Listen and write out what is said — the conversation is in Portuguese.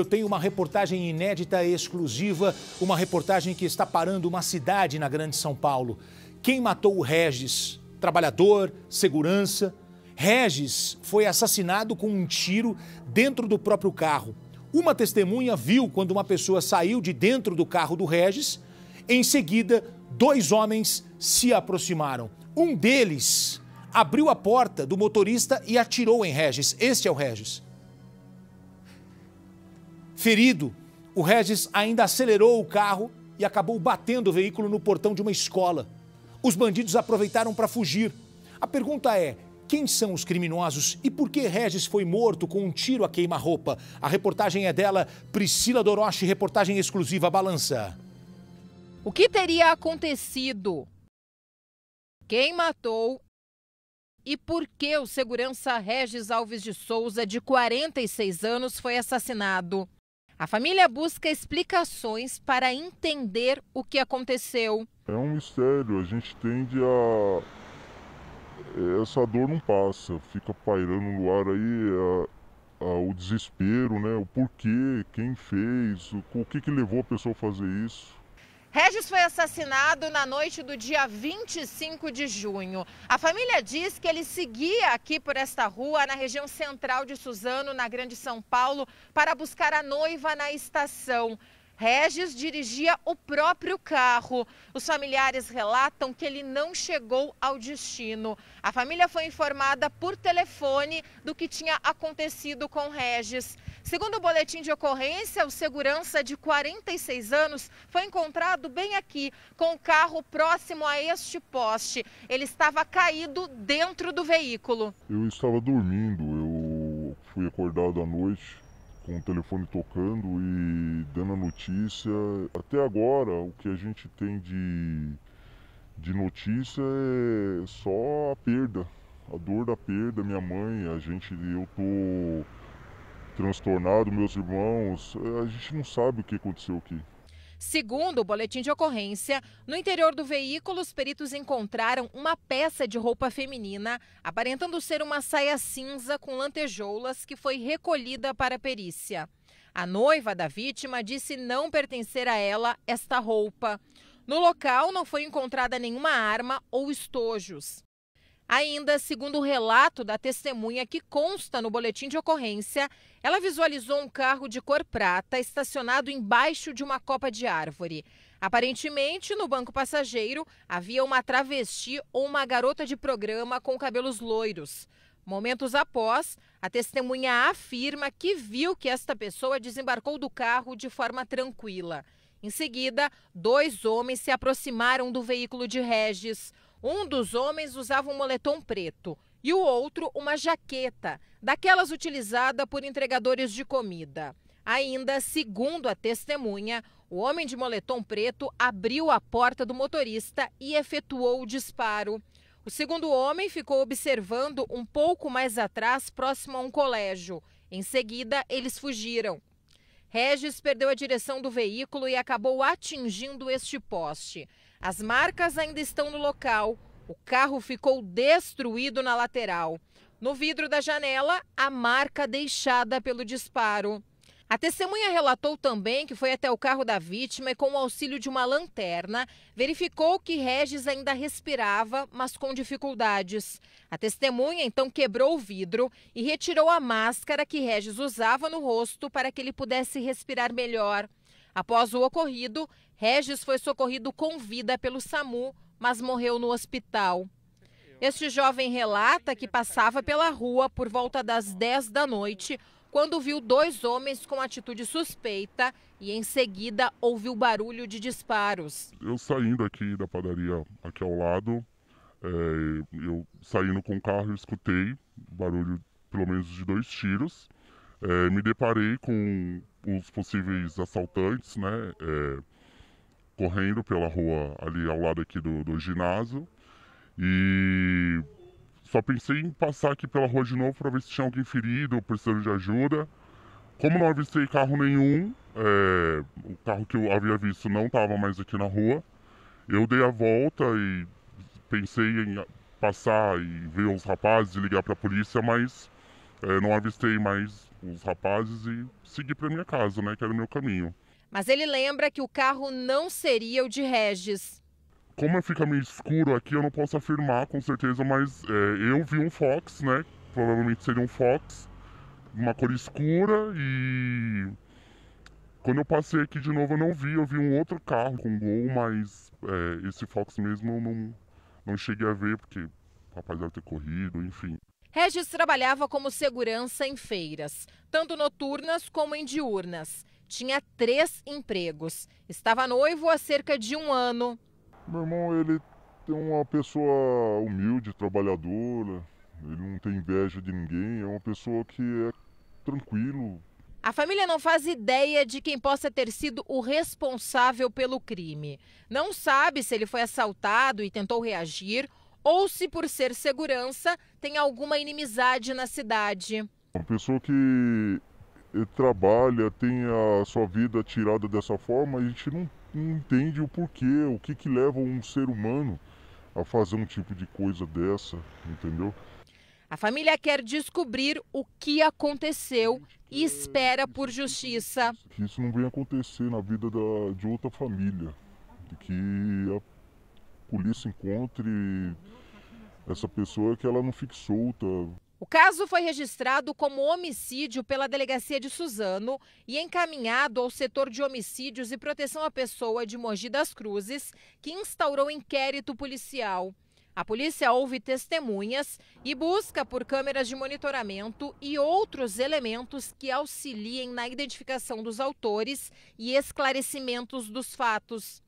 Eu tenho uma reportagem inédita exclusiva, uma reportagem que está parando uma cidade na Grande São Paulo. Quem matou o Regis? Trabalhador, segurança. Regis foi assassinado com um tiro dentro do próprio carro. Uma testemunha viu quando uma pessoa saiu de dentro do carro do Regis. Em seguida, dois homens se aproximaram. Um deles abriu a porta do motorista e atirou em Regis. Este é o Regis. Ferido, o Regis ainda acelerou o carro e acabou batendo o veículo no portão de uma escola. Os bandidos aproveitaram para fugir. A pergunta é: quem são os criminosos e por que Regis foi morto com um tiro a queima-roupa? A reportagem é dela, Priscila Doroche, reportagem exclusiva Balança. O que teria acontecido? Quem matou e por que o segurança Regis Alves de Souza, de 46 anos, foi assassinado? A família busca explicações para entender o que aconteceu. É um mistério, a gente tende a. Essa dor não passa, fica pairando no ar aí a, a, o desespero, né? O porquê, quem fez, o, o que, que levou a pessoa a fazer isso. Regis foi assassinado na noite do dia 25 de junho. A família diz que ele seguia aqui por esta rua, na região central de Suzano, na Grande São Paulo, para buscar a noiva na estação. Regis dirigia o próprio carro. Os familiares relatam que ele não chegou ao destino. A família foi informada por telefone do que tinha acontecido com Regis. Segundo o boletim de ocorrência, o segurança de 46 anos foi encontrado bem aqui, com o carro próximo a este poste. Ele estava caído dentro do veículo. Eu estava dormindo, eu fui acordado à noite com o telefone tocando e dando a notícia. Até agora, o que a gente tem de, de notícia é só a perda, a dor da perda. Minha mãe, a gente, eu tô transtornado, meus irmãos. É, a gente não sabe o que aconteceu aqui. Segundo o boletim de ocorrência, no interior do veículo, os peritos encontraram uma peça de roupa feminina, aparentando ser uma saia cinza com lantejoulas, que foi recolhida para a perícia. A noiva da vítima disse não pertencer a ela esta roupa. No local não foi encontrada nenhuma arma ou estojos. Ainda, segundo o relato da testemunha que consta no boletim de ocorrência, ela visualizou um carro de cor prata estacionado embaixo de uma copa de árvore. Aparentemente, no banco passageiro havia uma travesti ou uma garota de programa com cabelos loiros. Momentos após, a testemunha afirma que viu que esta pessoa desembarcou do carro de forma tranquila. Em seguida, dois homens se aproximaram do veículo de Regis. Um dos homens usava um moletom preto e o outro uma jaqueta, daquelas utilizada por entregadores de comida. Ainda, segundo a testemunha, o homem de moletom preto abriu a porta do motorista e efetuou o disparo. O segundo homem ficou observando um pouco mais atrás, próximo a um colégio. Em seguida, eles fugiram. Regis perdeu a direção do veículo e acabou atingindo este poste. As marcas ainda estão no local. O carro ficou destruído na lateral. No vidro da janela, a marca deixada pelo disparo. A testemunha relatou também que foi até o carro da vítima e, com o auxílio de uma lanterna, verificou que Regis ainda respirava, mas com dificuldades. A testemunha então quebrou o vidro e retirou a máscara que Regis usava no rosto para que ele pudesse respirar melhor. Após o ocorrido, Regis foi socorrido com vida pelo SAMU, mas morreu no hospital. Este jovem relata que passava pela rua por volta das 10 da noite quando viu dois homens com atitude suspeita e em seguida ouviu barulho de disparos. Eu saindo aqui da padaria, aqui ao lado, é, eu saindo com o carro, escutei barulho pelo menos de dois tiros. É, me deparei com os possíveis assaltantes, né? É, correndo pela rua ali ao lado aqui do, do ginásio. E só pensei em passar aqui pela rua de novo para ver se tinha alguém ferido ou precisando de ajuda. Como não avistei carro nenhum, é, o carro que eu havia visto não estava mais aqui na rua, eu dei a volta e pensei em passar e ver os rapazes e ligar para a polícia, mas é, não avistei mais os rapazes e segui para minha casa, né, que era o meu caminho. Mas ele lembra que o carro não seria o de Regis. Como fica meio escuro aqui, eu não posso afirmar com certeza, mas é, eu vi um Fox, né? Provavelmente seria um Fox, uma cor escura e quando eu passei aqui de novo eu não vi, eu vi um outro carro com Gol, mas é, esse Fox mesmo eu não, não cheguei a ver porque o rapaz deve ter corrido, enfim. Regis trabalhava como segurança em feiras, tanto noturnas como em diurnas. Tinha três empregos. Estava noivo há cerca de um ano. Meu irmão, ele é uma pessoa humilde, trabalhadora, ele não tem inveja de ninguém, é uma pessoa que é tranquilo. A família não faz ideia de quem possa ter sido o responsável pelo crime. Não sabe se ele foi assaltado e tentou reagir ou se, por ser segurança, tem alguma inimizade na cidade. Uma pessoa que eh, trabalha, tem a sua vida tirada dessa forma, a gente não, não entende o porquê, o que, que leva um ser humano a fazer um tipo de coisa dessa, entendeu? A família quer descobrir o que aconteceu e espera por justiça. Que isso não venha acontecer na vida da, de outra família. Que a polícia encontre essa pessoa é que ela não fique solta. O caso foi registrado como homicídio pela delegacia de Suzano e encaminhado ao setor de homicídios e proteção à pessoa de Mogi das Cruzes, que instaurou inquérito policial. A polícia ouve testemunhas e busca por câmeras de monitoramento e outros elementos que auxiliem na identificação dos autores e esclarecimentos dos fatos.